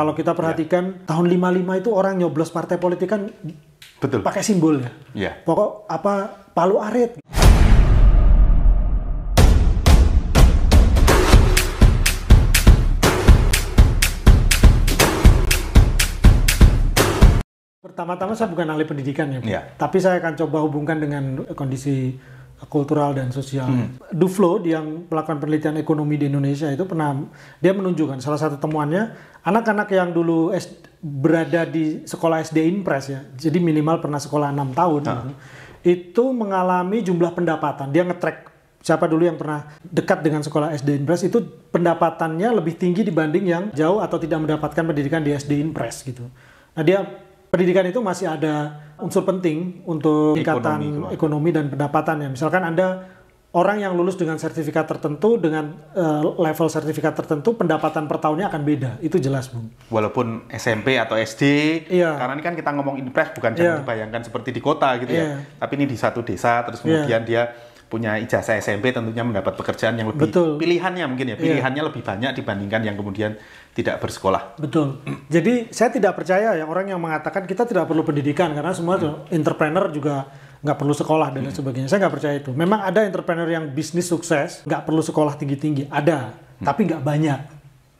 Kalau kita ya. perhatikan ya. tahun 55 itu orang nyoblos partai politik kan betul pakai simbolnya. Ya. Pokok apa palu arit. Pertama-tama saya bukan ahli pendidikan ya, ya, tapi saya akan coba hubungkan dengan kondisi kultural dan sosial. Hmm. Duflo yang melakukan penelitian ekonomi di Indonesia itu pernah dia menunjukkan salah satu temuannya anak-anak yang dulu S, berada di sekolah SD impres ya, jadi minimal pernah sekolah enam tahun, hmm. itu mengalami jumlah pendapatan. Dia ngetrack siapa dulu yang pernah dekat dengan sekolah SD impres itu pendapatannya lebih tinggi dibanding yang jauh atau tidak mendapatkan pendidikan di SD impres gitu. Nah dia pendidikan itu masih ada unsur penting untuk tingkatan ekonomi, ekonomi dan pendapatan ya. Misalkan Anda orang yang lulus dengan sertifikat tertentu dengan uh, level sertifikat tertentu pendapatan per tahunnya akan beda itu jelas bung walaupun SMP atau SD iya. karena ini kan kita ngomong impres bukan iya. jangan iya. dibayangkan seperti di kota gitu ya. iya. ya tapi ini di satu desa terus iya. kemudian iya. dia punya ijazah SMP tentunya mendapat pekerjaan yang lebih Betul. pilihannya mungkin ya iya. pilihannya yeah. lebih banyak dibandingkan yang kemudian tidak bersekolah. Betul. Jadi saya tidak percaya yang orang yang mengatakan kita tidak perlu pendidikan karena semua hmm. entrepreneur juga nggak perlu sekolah dan hmm. sebagainya. Saya nggak percaya itu. Memang ada entrepreneur yang bisnis sukses nggak perlu sekolah tinggi-tinggi. Ada, hmm. tapi nggak banyak.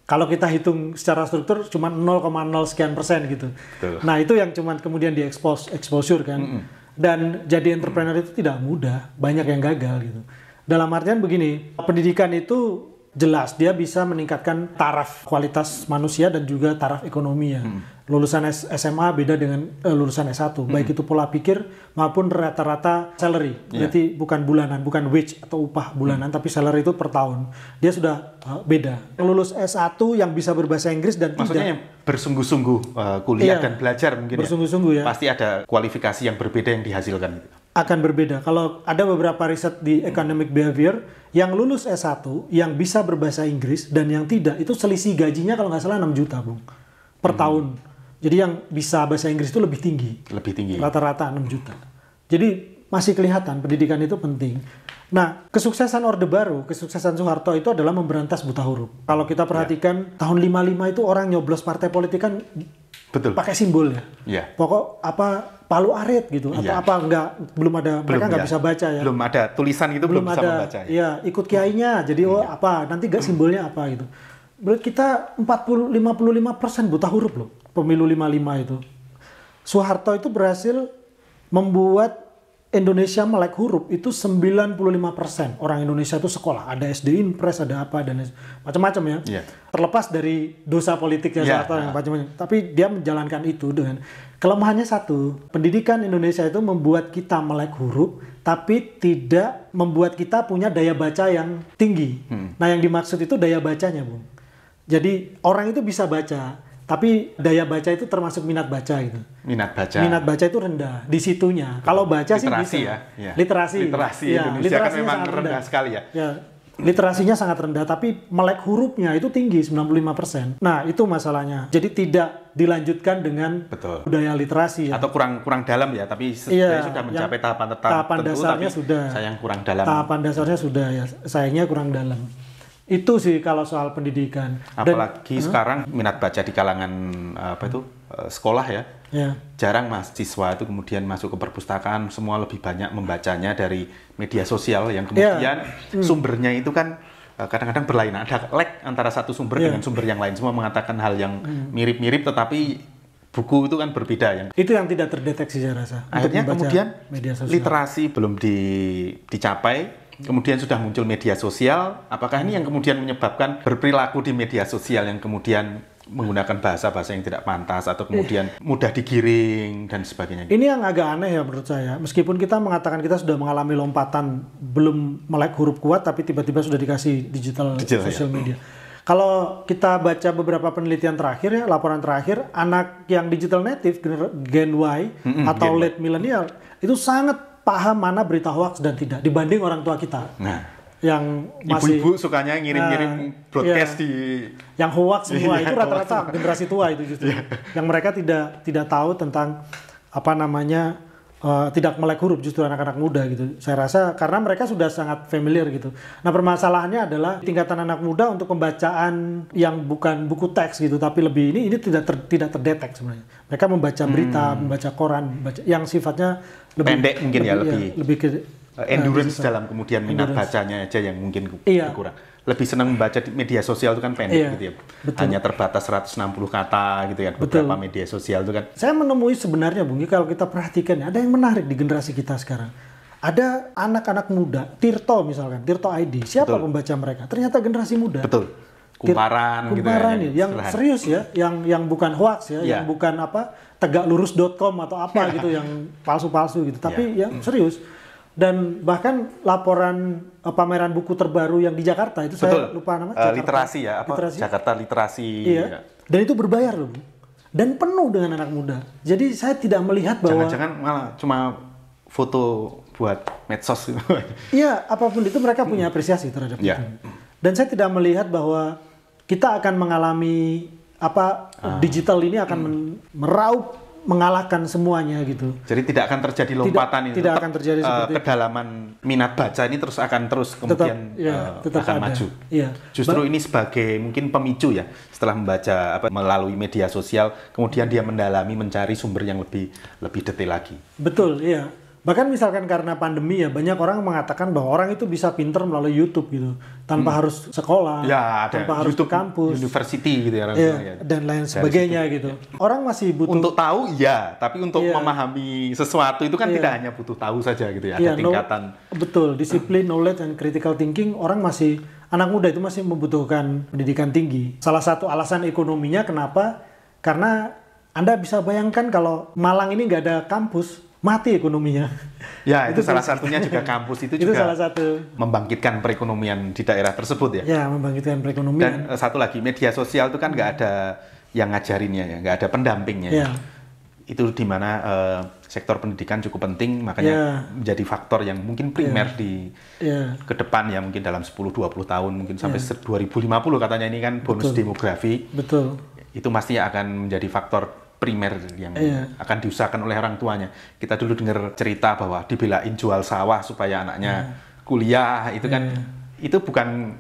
Kalau kita hitung secara struktur cuma 0,0 sekian persen gitu. Betul. Nah itu yang cuma kemudian diekspos exposure kan. Hmm. Dan jadi entrepreneur itu tidak mudah, banyak yang gagal gitu. Dalam artian begini, pendidikan itu jelas dia bisa meningkatkan taraf kualitas manusia dan juga taraf ekonominya. Hmm. Lulusan SMA beda dengan uh, lulusan S1, hmm. baik itu pola pikir maupun rata-rata salary. Yeah. Iya. bukan bulanan, bukan wage atau upah bulanan, hmm. tapi salary itu per tahun. Dia sudah uh, beda. Lulus S1 yang bisa berbahasa Inggris dan Maksudnya tidak. bersungguh-sungguh uh, kuliah yeah. dan belajar mungkin ya? bersungguh-sungguh ya. Pasti ada kualifikasi yang berbeda yang dihasilkan. Gitu akan berbeda. Kalau ada beberapa riset di economic behavior yang lulus S1, yang bisa berbahasa Inggris dan yang tidak, itu selisih gajinya kalau nggak salah 6 juta, Bung. Per hmm. tahun. Jadi yang bisa bahasa Inggris itu lebih tinggi. Lebih tinggi. Rata-rata 6 juta. Jadi masih kelihatan pendidikan itu penting. Nah, kesuksesan Orde Baru, kesuksesan Soeharto itu adalah memberantas buta huruf. Kalau kita ya. perhatikan ya. tahun 55 itu orang nyoblos partai politik kan Betul. pakai simbol ya. ya. Pokok apa palu arit gitu atau iya. apa enggak belum ada belum, mereka nggak iya. bisa baca ya belum ada tulisan itu belum, belum bisa ada, membaca ya. iya, ikut kiainya jadi oh iya. apa nanti nggak simbolnya apa gitu menurut kita 40 55 persen buta huruf loh pemilu 55 itu Soeharto itu berhasil membuat Indonesia melek huruf itu 95% orang Indonesia itu sekolah. Ada SD Impres, ada apa, dan macam-macam ya. Yeah. Terlepas dari dosa politiknya yeah. atau yang macam-macam. Tapi dia menjalankan itu dengan kelemahannya satu. Pendidikan Indonesia itu membuat kita melek huruf, tapi tidak membuat kita punya daya baca yang tinggi. Hmm. Nah yang dimaksud itu daya bacanya, Bung. Jadi orang itu bisa baca, tapi daya baca itu termasuk minat baca gitu. Minat baca. Minat baca itu rendah di situnya. Kalau baca literasi sih bisa. Ya, ya. Literasi. Literasi ya, Indonesia kan memang rendah. rendah sekali ya. ya. Literasinya sangat rendah, tapi melek hurufnya itu tinggi 95%. Nah, itu masalahnya. Jadi tidak dilanjutkan dengan Betul. budaya literasi ya. Atau kurang kurang dalam ya, tapi iya, sudah mencapai tahapan tertentu tahapan dasarnya tapi sudah. Sayang kurang dalam. Tahapan dasarnya sudah ya, sayangnya kurang dalam. Itu sih kalau soal pendidikan. Apalagi Dan, sekarang huh? minat baca di kalangan apa itu eh, sekolah ya. Yeah. Jarang mahasiswa itu kemudian masuk ke perpustakaan, semua lebih banyak membacanya dari media sosial yang ya. kemudian yeah. hmm. sumbernya itu kan eh, kadang-kadang berlainan. ada lag antara satu sumber yeah. dengan sumber yang lain semua mengatakan hal yang hmm. mirip-mirip tetapi buku itu kan berbeda yang itu yang tidak terdeteksi saya rasa akhirnya kemudian media literasi belum di, dicapai kemudian sudah muncul media sosial, apakah ini yang kemudian menyebabkan berperilaku di media sosial yang kemudian menggunakan bahasa-bahasa yang tidak pantas atau kemudian iya. mudah digiring dan sebagainya. Ini yang agak aneh ya menurut saya. Meskipun kita mengatakan kita sudah mengalami lompatan belum melek huruf kuat tapi tiba-tiba sudah dikasih digital, digital ya. social ya. media. Kalau kita baca beberapa penelitian terakhir ya, laporan terakhir anak yang digital native gen Y mm -hmm, atau gen late millennial itu sangat paham mana berita hoax dan tidak dibanding orang tua kita. Nah yang masih ibu-ibu sukanya ngirim-ngirim uh, broadcast yeah. di yang hoax semua yeah, itu rata-rata generasi tua itu justru yeah. yang mereka tidak tidak tahu tentang apa namanya uh, tidak melek huruf justru anak-anak muda gitu. Saya rasa karena mereka sudah sangat familiar gitu. Nah permasalahannya adalah tingkatan anak muda untuk pembacaan yang bukan buku teks gitu, tapi lebih ini ini tidak ter, tidak terdetek sebenarnya. Mereka membaca berita, hmm. membaca koran, membaca yang sifatnya lebih pendek mungkin ya, lebih, ya lebih lebih ke, Nah, nah, endurance nah, dalam kemudian minat endurance. bacanya aja yang mungkin iya. kurang. Lebih senang membaca di media sosial itu kan pendek iya. gitu ya. Betul. Hanya terbatas 160 kata gitu ya. Beberapa media sosial itu kan. Saya menemui sebenarnya Bung, kalau kita perhatikan ya, ada yang menarik di generasi kita sekarang. Ada anak-anak muda, Tirto misalkan, Tirto ID. Siapa Betul. pembaca mereka? Ternyata generasi muda. Betul. Kumparan, kumparan gitu ya, yang, ya, yang serius ya, yang yang bukan hoax ya, ya. yang bukan apa tegaklurus.com atau apa iya. gitu yang palsu-palsu gitu, tapi ya. yang serius dan bahkan laporan uh, pameran buku terbaru yang di Jakarta itu Betul. saya lupa nama eh, Jakarta. literasi ya apa literasi. Jakarta literasi iya. Ya. dan itu berbayar loh dan penuh dengan anak muda jadi saya tidak melihat bahwa jangan-jangan malah cuma foto buat medsos iya apapun itu mereka punya hmm. apresiasi terhadap yeah. itu dan saya tidak melihat bahwa kita akan mengalami apa ah. digital ini akan hmm. meraup mengalahkan semuanya gitu. Jadi tidak akan terjadi lompatan tidak, itu. Tidak akan terjadi eh, seperti uh, kedalaman minat baca ini terus akan terus kemudian tetap, ya, uh, tetap akan ada. maju. Ya. Justru ba ini sebagai mungkin pemicu ya setelah membaca apa melalui media sosial kemudian dia mendalami mencari sumber yang lebih lebih detail lagi. Betul, ya. Bahkan misalkan karena pandemi ya banyak orang mengatakan bahwa orang itu bisa pinter melalui YouTube gitu tanpa hmm. harus sekolah, ya, ada. tanpa harus YouTube, ke kampus, university gitu ya, ya, ya. dan lain sebagainya situ, gitu. Ya. Orang masih butuh untuk tahu ya, tapi untuk ya. memahami sesuatu itu kan ya. tidak hanya butuh tahu saja gitu ya, ya ada iya, tingkatan. No, betul, disiplin, hmm. knowledge and critical thinking orang masih anak muda itu masih membutuhkan pendidikan tinggi. Salah satu alasan ekonominya kenapa? Karena Anda bisa bayangkan kalau Malang ini nggak ada kampus, mati ekonominya. Ya, itu, itu salah satunya juga kampus itu, itu juga salah satu membangkitkan perekonomian di daerah tersebut ya. Ya, membangkitkan perekonomian. Dan eh, satu lagi media sosial itu kan nggak hmm. ada yang ngajarinnya ya, nggak ada pendampingnya. Ya. ya. Itu di mana uh, sektor pendidikan cukup penting, makanya ya. menjadi faktor yang mungkin primer ya. di ya. ke depan ya mungkin dalam 10 20 tahun mungkin sampai ya. 2050 katanya ini kan bonus Betul. demografi. Betul. Itu pasti akan menjadi faktor primer yang iya. akan diusahakan oleh orang tuanya. Kita dulu dengar cerita bahwa dibelain jual sawah supaya anaknya iya. kuliah, itu kan iya. itu bukan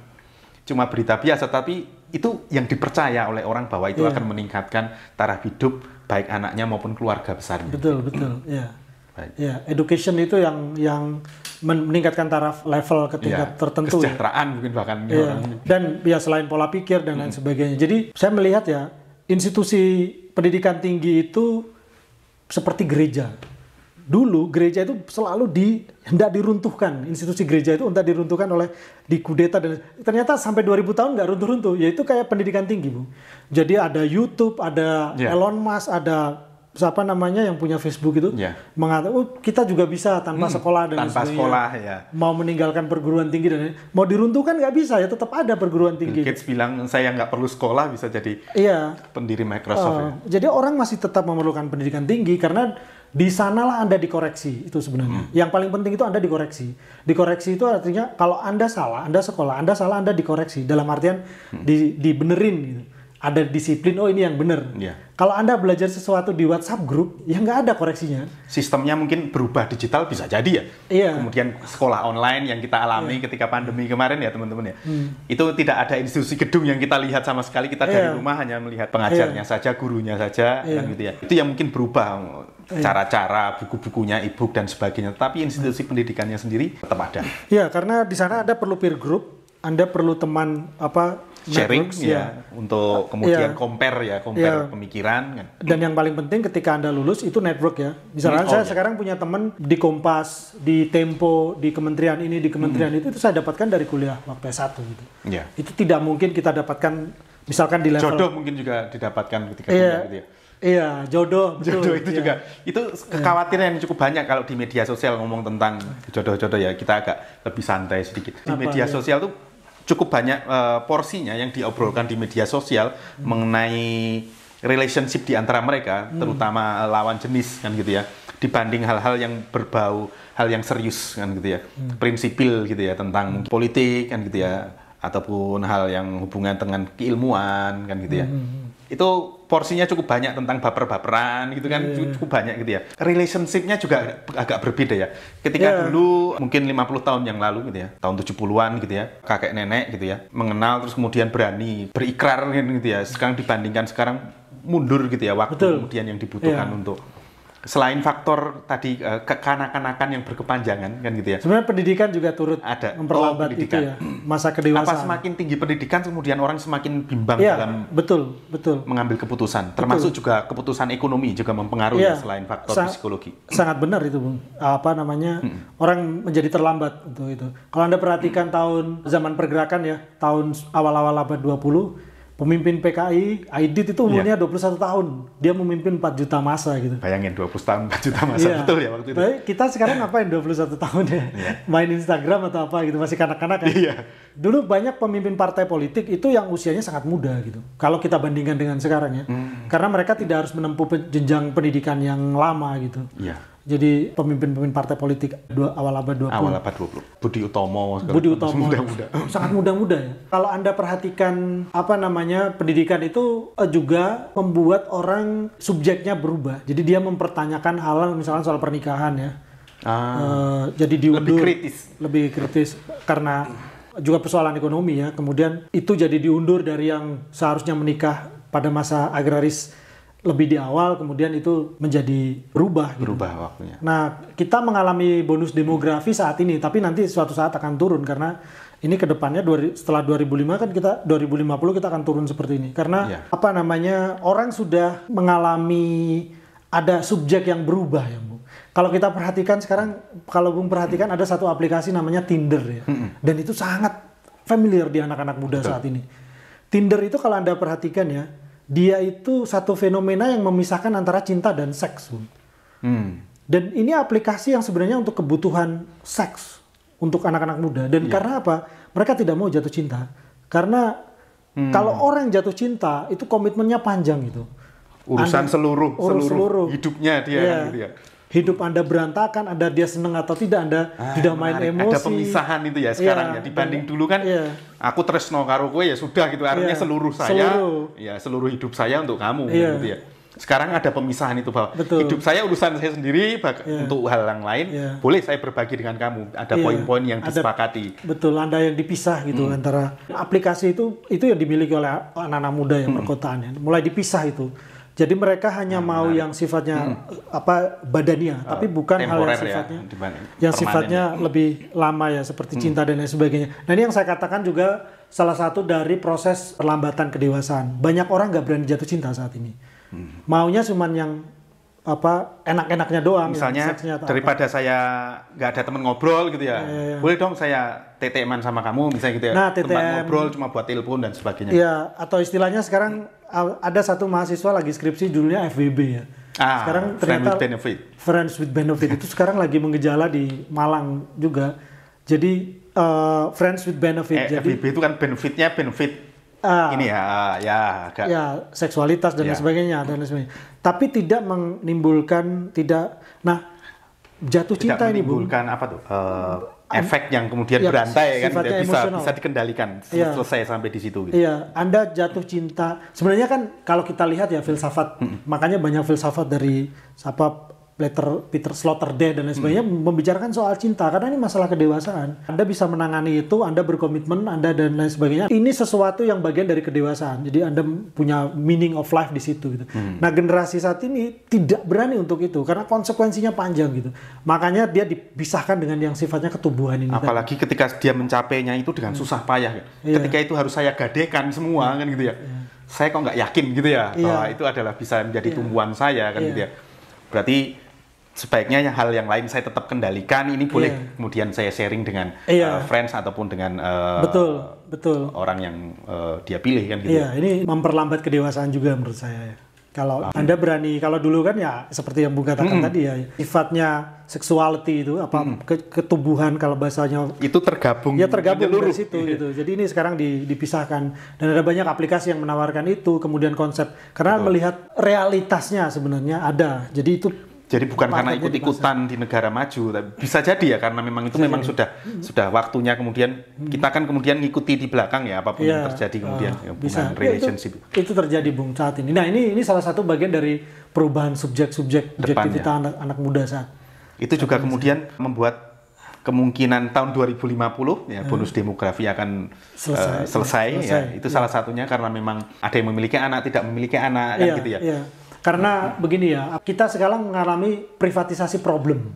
cuma berita biasa tapi itu yang dipercaya oleh orang bahwa itu iya. akan meningkatkan taraf hidup baik anaknya maupun keluarga besarnya. Betul, betul, ya. Baik. Ya, education itu yang yang meningkatkan taraf level ke tingkat iya, ya, tertentu. Kesejahteraan ya. mungkin bahkan ya. Dan ya selain pola pikir dan hmm. sebagainya. Jadi saya melihat ya institusi pendidikan tinggi itu seperti gereja. Dulu gereja itu selalu di hendak diruntuhkan, institusi gereja itu hendak diruntuhkan oleh dikudeta dan ternyata sampai 2000 tahun nggak runtuh-runtuh, yaitu kayak pendidikan tinggi, Bu. Jadi ada YouTube, ada yeah. Elon Musk, ada siapa namanya yang punya Facebook itu yeah. mengatakan oh kita juga bisa tanpa hmm, sekolah dan tanpa sekolah ya mau meninggalkan perguruan tinggi dan mau diruntuhkan nggak bisa ya tetap ada perguruan tinggi. Bill bilang saya nggak perlu sekolah bisa jadi yeah. pendiri Microsoft. Uh, ya. Jadi orang masih tetap memerlukan pendidikan tinggi karena di sanalah anda dikoreksi itu sebenarnya. Hmm. Yang paling penting itu anda dikoreksi. Dikoreksi itu artinya kalau anda salah, anda sekolah, anda salah, anda dikoreksi dalam artian hmm. di, dibenerin gitu ada disiplin oh ini yang benar. Yeah. Kalau Anda belajar sesuatu di WhatsApp grup, ya nggak ada koreksinya. Sistemnya mungkin berubah digital bisa jadi ya. Yeah. Kemudian sekolah online yang kita alami yeah. ketika pandemi kemarin ya teman-teman ya. Hmm. Itu tidak ada institusi gedung yang kita lihat sama sekali. Kita dari iya. rumah hanya melihat pengajarnya iya. saja, gurunya saja iya. Dan gitu ya. Itu yang mungkin berubah cara-cara buku-bukunya, e-book dan sebagainya. Tapi institusi pendidikannya sendiri tetap ada. Ya, karena di sana Anda perlu peer group, Anda perlu teman apa sharing networks, ya, ya untuk ah, kemudian ya. compare ya compare ya. pemikiran kan. Dan yang paling penting ketika Anda lulus itu network ya. Misalnya hmm, oh, saya ya. sekarang punya teman di Kompas, di Tempo, di kementerian ini, di kementerian hmm. itu itu saya dapatkan dari kuliah waktu S1 gitu. Ya. Itu tidak mungkin kita dapatkan misalkan di level jodoh mungkin juga didapatkan ketika iya. kuliah gitu ya. Iya, jodoh. Betul, jodoh itu iya. juga itu iya. kekhawatiran yang cukup banyak kalau di media sosial ngomong tentang jodoh-jodoh ya kita agak lebih santai sedikit. Di media ya? sosial tuh cukup banyak uh, porsinya yang diobrolkan di media sosial hmm. mengenai relationship di antara mereka, hmm. terutama lawan jenis kan gitu ya, dibanding hal-hal yang berbau hal yang serius kan gitu ya, hmm. prinsipil gitu ya tentang hmm. politik kan gitu ya, ataupun hal yang hubungan dengan keilmuan kan gitu ya. Hmm, hmm, hmm. Itu porsinya cukup banyak tentang baper-baperan gitu kan yeah. cukup banyak gitu ya relationshipnya juga agak, berbeda ya ketika yeah. dulu mungkin 50 tahun yang lalu gitu ya tahun 70-an gitu ya kakek nenek gitu ya mengenal terus kemudian berani berikrar gitu ya sekarang dibandingkan sekarang mundur gitu ya waktu Betul. kemudian yang dibutuhkan yeah. untuk selain faktor tadi uh, kekanak-kanakan yang berkepanjangan kan gitu ya. Sebenarnya pendidikan juga turut ada memperlambat oh, itu ya masa kedewasaan. Apa semakin tinggi pendidikan kemudian orang semakin bimbang ya, dalam betul betul mengambil keputusan. Termasuk betul. juga keputusan ekonomi juga mempengaruhi ya, ya selain faktor Sa psikologi. Sangat benar itu Bung. Apa namanya? Hmm. Orang menjadi terlambat untuk itu. Kalau Anda perhatikan hmm. tahun zaman pergerakan ya, tahun awal-awal abad 20 pemimpin PKI, Aidit itu iya. umurnya yeah. 21 tahun. Dia memimpin 4 juta masa gitu. Bayangin 20 tahun 4 juta masa yeah. betul ya waktu itu. Tapi kita sekarang ngapain 21 tahun ya? Yeah. Main Instagram atau apa gitu masih kanak-kanak kan. Ya? Yeah. Dulu banyak pemimpin partai politik itu yang usianya sangat muda gitu. Kalau kita bandingkan dengan sekarang ya. Mm. Karena mereka tidak harus menempuh jenjang pendidikan yang lama gitu. Yeah jadi pemimpin-pemimpin partai politik dua, awal abad 20. Awal abad 20. Budi Utomo. Budi Utomo. Muda-muda. Sangat muda-muda ya. Kalau Anda perhatikan apa namanya pendidikan itu eh, juga membuat orang subjeknya berubah. Jadi dia mempertanyakan hal misalnya soal pernikahan ya. Ah, uh, jadi diundur. Lebih kritis. Lebih kritis karena juga persoalan ekonomi ya. Kemudian itu jadi diundur dari yang seharusnya menikah pada masa agraris lebih di awal kemudian itu menjadi berubah gitu. berubah waktunya. Nah, kita mengalami bonus demografi saat ini tapi nanti suatu saat akan turun karena ini kedepannya setelah 2005 kan kita 2050 kita akan turun seperti ini karena ya. apa namanya orang sudah mengalami ada subjek yang berubah ya Bu. Kalau kita perhatikan sekarang kalau Bung perhatikan ada satu aplikasi namanya Tinder ya. -hmm. Dan itu sangat familiar di anak-anak muda Betul. saat ini. Tinder itu kalau Anda perhatikan ya dia itu satu fenomena yang memisahkan antara cinta dan seks. Hmm. Dan ini aplikasi yang sebenarnya untuk kebutuhan seks untuk anak-anak muda. Dan yeah. karena apa? Mereka tidak mau jatuh cinta. Karena hmm. kalau orang jatuh cinta itu komitmennya panjang gitu. Urusan seluruh, seluruh seluruh hidupnya dia yeah. Kan gitu ya hidup Anda berantakan, Anda dia senang atau tidak, Anda ah, tidak main menarik. emosi. Ada pemisahan itu ya sekarang ya, ya. dibanding dulu kan ya. aku tresno karo kowe ya sudah gitu artinya ya, seluruh saya seluruh. ya seluruh hidup saya untuk kamu ya. gitu ya. Sekarang ada pemisahan itu bahwa Betul. hidup saya urusan saya sendiri bak- yeah. untuk hal yang lain yeah. boleh saya berbagi dengan kamu. Ada poin iya. poin-poin yang disepakati. Betul, Anda yang dipisah gitu hmm. antara aplikasi itu itu yang dimiliki oleh anak-anak muda yang hmm. perkotaan ya. Mulai dipisah itu jadi mereka hanya nah, mau menarik. yang sifatnya hmm. apa badania, uh, tapi bukan hal yang ya, sifatnya ya, yang sifatnya ya. lebih lama ya seperti hmm. cinta dan lain sebagainya. Nah ini yang saya katakan juga salah satu dari proses perlambatan kedewasaan. Banyak orang nggak berani jatuh cinta saat ini. Hmm. Maunya cuman yang apa enak-enaknya doang. Ya, misalnya daripada apa. saya nggak ada teman ngobrol gitu ya, ya, ya, boleh dong saya TTM-an sama kamu misalnya gitu ya. Nah, TTM, Tempat ngobrol cuma buat telepon dan sebagainya. Iya, atau istilahnya sekarang hmm ada satu mahasiswa lagi skripsi judulnya FBB ya. Ah, sekarang ternyata friends with benefit. Friends with benefit itu sekarang lagi mengejala di Malang juga. Jadi uh, friends with benefit. Eh, FBB itu kan benefitnya benefit uh, ini ya, ah, ya agak. Ya seksualitas dan ya. sebagainya dan sebagainya. Tapi tidak menimbulkan tidak. Nah jatuh tidak cinta ini bu. Menimbulkan apa tuh? Uh, efek yang kemudian ya, berantai kan tidak bisa emosional. bisa dikendalikan ya. selesai sampai di situ gitu. Iya, Anda jatuh cinta. Sebenarnya kan kalau kita lihat ya filsafat, hmm. makanya banyak filsafat dari siapa Peter, Peter Sloterdijk dan lain sebagainya hmm. membicarakan soal cinta karena ini masalah kedewasaan. Anda bisa menangani itu, Anda berkomitmen, Anda dan lain sebagainya. Ini sesuatu yang bagian dari kedewasaan. Jadi Anda punya meaning of life di situ gitu. Hmm. Nah, generasi saat ini tidak berani untuk itu karena konsekuensinya panjang gitu. Makanya dia dipisahkan dengan yang sifatnya ketubuhan ini. Apalagi tadi. ketika dia mencapainya itu dengan hmm. susah payah. Gitu. Yeah. Ketika itu harus saya gadekan semua hmm. kan gitu ya. Yeah. Saya kok nggak yakin gitu ya yeah. bahwa itu adalah bisa menjadi yeah. tumbuhan saya kan yeah. gitu iya. ya. Berarti sebaiknya hal yang lain saya tetap kendalikan ini boleh yeah. kemudian saya sharing dengan yeah. Iya. uh, friends ataupun dengan uh, betul betul orang yang uh, dia pilih kan gitu. Iya, yeah, ini memperlambat kedewasaan juga menurut saya. Ya. Kalau Anda berani, kalau dulu kan ya seperti yang Bung katakan hmm. tadi ya, sifatnya sexuality itu apa hmm. ke, ketubuhan kalau bahasanya itu tergabung. Ya tergabung dari situ gitu. Jadi ini sekarang di, dipisahkan dan ada banyak aplikasi yang menawarkan itu, kemudian konsep karena Betul. melihat realitasnya sebenarnya ada. Jadi itu jadi bukan karena ikut-ikutan di negara maju, tapi bisa jadi ya karena memang itu jadi, memang iya. sudah sudah waktunya kemudian hmm. kita kan kemudian ngikuti di belakang ya apapun ya, yang iya. terjadi kemudian uh, ya, bisa ya, relationship. itu, itu terjadi Bung saat ini. Nah, ini ini salah satu bagian dari perubahan subjek-subjek kita anak, anak muda saat. Itu juga saat kemudian membuat kemungkinan tahun 2050 ya ah. bonus demografi akan selesai, uh, eh, selesai, selesai. ya itu ya. salah satunya karena memang ada yang memiliki anak tidak memiliki anak ya, gitu ya. ya karena hmm. begini ya, kita sekarang mengalami privatisasi problem.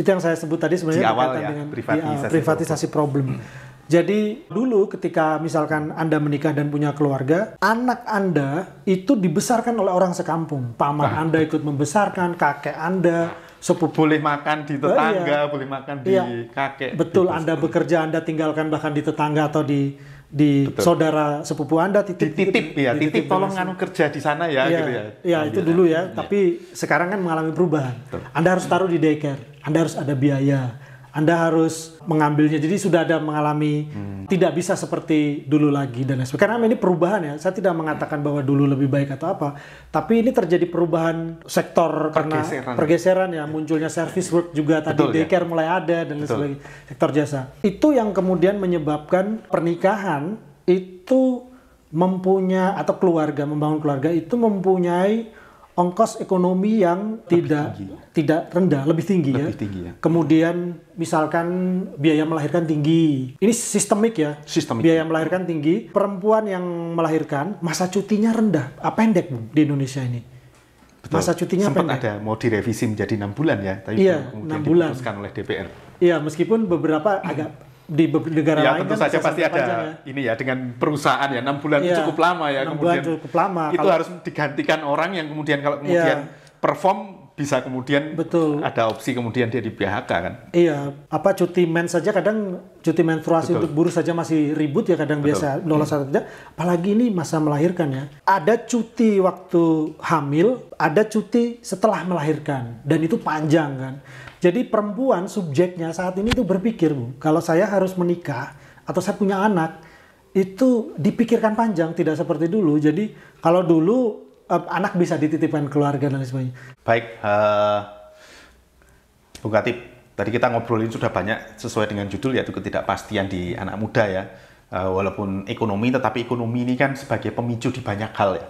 Itu yang saya sebut tadi sebenarnya di awal ya, dengan privatisasi, ya, privatisasi problem. problem. Jadi dulu ketika misalkan Anda menikah dan punya keluarga, anak Anda itu dibesarkan oleh orang sekampung. Paman ah. Anda ikut membesarkan, kakek Anda, sepupu boleh makan di oh, tetangga, oh, iya. boleh makan di iya. kakek. Betul, di Anda bekerja, Anda tinggalkan bahkan di tetangga atau di di Betul. saudara sepupu Anda titip iya, titip titip ya titip, titip tolong anu kerja di sana ya, ya gitu ya. Ya itu iya. dulu ya, ya, tapi sekarang kan mengalami perubahan. Betul. Anda harus taruh di daycare, Anda harus ada biaya. Anda harus mengambilnya. Jadi sudah ada mengalami hmm. tidak bisa seperti dulu lagi dan sebagainya. Karena ini perubahan ya. Saya tidak mengatakan bahwa dulu lebih baik atau apa, tapi ini terjadi perubahan sektor pergeseran. karena pergeseran ya. ya, munculnya service work juga tadi Betul, ya. daycare mulai ada dan lain sebagainya. Sektor jasa. Itu yang kemudian menyebabkan pernikahan itu mempunyai atau keluarga membangun keluarga itu mempunyai ongkos ekonomi yang lebih tidak tinggi. tidak rendah, lebih tinggi lebih ya. Tinggi, ya. Kemudian misalkan biaya melahirkan tinggi. Ini sistemik ya. Sistemik. Biaya melahirkan tinggi, perempuan yang melahirkan masa cutinya rendah, apa ah, pendek Bu di Indonesia ini. Betul. Masa cutinya Sempat pendek. ada mau direvisi menjadi enam bulan ya, tapi iya, kemudian bulan. diputuskan oleh DPR. Iya, meskipun beberapa agak di negara ya, lain tentu kan saja pasti ada ya. ini ya dengan perusahaan ya enam bulan ya, cukup lama ya kemudian cukup lama itu kalau, harus digantikan orang yang kemudian kalau iya. kemudian ya, perform bisa kemudian betul ada opsi kemudian dia di PHK kan iya apa cuti men saja kadang cuti menstruasi untuk buruh saja masih ribut ya kadang betul. biasa lolos hmm. atau tidak apalagi ini masa melahirkan ya ada cuti waktu hamil ada cuti setelah melahirkan dan itu panjang kan jadi perempuan subjeknya saat ini itu berpikir, Bu, kalau saya harus menikah atau saya punya anak, itu dipikirkan panjang, tidak seperti dulu. Jadi kalau dulu eh, anak bisa dititipkan keluarga dan sebagainya. Baik, uh, Bu Katip, tadi kita ngobrolin sudah banyak sesuai dengan judul yaitu ketidakpastian di anak muda ya. Uh, walaupun ekonomi, tetapi ekonomi ini kan sebagai pemicu di banyak hal ya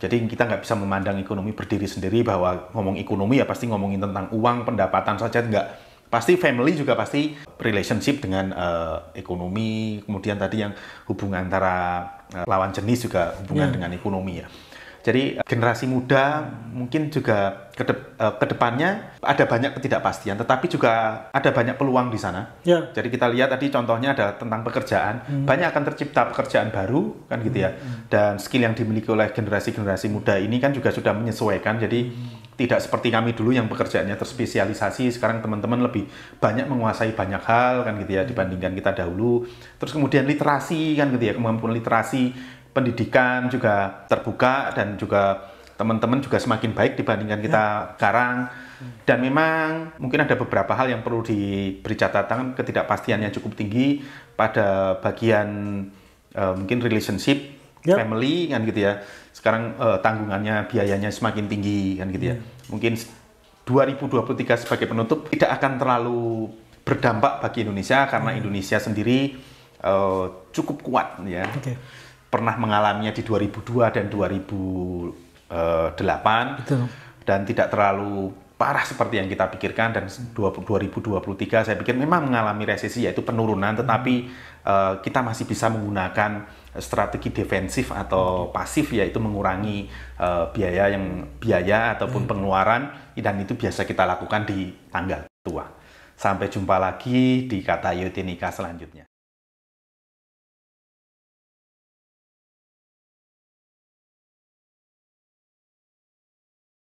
jadi kita nggak bisa memandang ekonomi berdiri sendiri bahwa ngomong ekonomi ya pasti ngomongin tentang uang, pendapatan saja nggak. Pasti family juga pasti relationship dengan uh, ekonomi, kemudian tadi yang hubungan antara uh, lawan jenis juga hubungan yeah. dengan ekonomi ya. Jadi eh, generasi muda mungkin juga ke eh, kedep, depannya ada banyak ketidakpastian, tetapi juga ada banyak peluang di sana. Ya. Jadi kita lihat tadi contohnya ada tentang pekerjaan, hmm. banyak akan tercipta pekerjaan baru kan gitu ya. Hmm, hmm. Dan skill yang dimiliki oleh generasi-generasi muda ini kan juga sudah menyesuaikan. Jadi hmm. tidak seperti kami dulu yang pekerjaannya terspesialisasi, sekarang teman-teman lebih banyak menguasai banyak hal kan gitu ya hmm. dibandingkan kita dahulu. Terus kemudian literasi kan gitu ya, kemampuan literasi pendidikan juga terbuka dan juga teman-teman juga semakin baik dibandingkan ya. kita ya. sekarang. Dan memang mungkin ada beberapa hal yang perlu diberi catatan ketidakpastiannya cukup tinggi pada bagian uh, mungkin relationship, ya. family kan gitu ya. Sekarang uh, tanggungannya biayanya semakin tinggi kan gitu ya. ya. Mungkin 2023 sebagai penutup tidak akan terlalu berdampak bagi Indonesia karena hmm. Indonesia sendiri uh, cukup kuat ya. Okay pernah mengalaminya di 2002 dan 2008 Betul. dan tidak terlalu parah seperti yang kita pikirkan dan 2023 saya pikir memang mengalami resesi yaitu penurunan tetapi uh, kita masih bisa menggunakan strategi defensif atau pasif yaitu mengurangi uh, biaya yang biaya ataupun hmm. pengeluaran dan itu biasa kita lakukan di tanggal tua. Sampai jumpa lagi di kata Yutinika selanjutnya.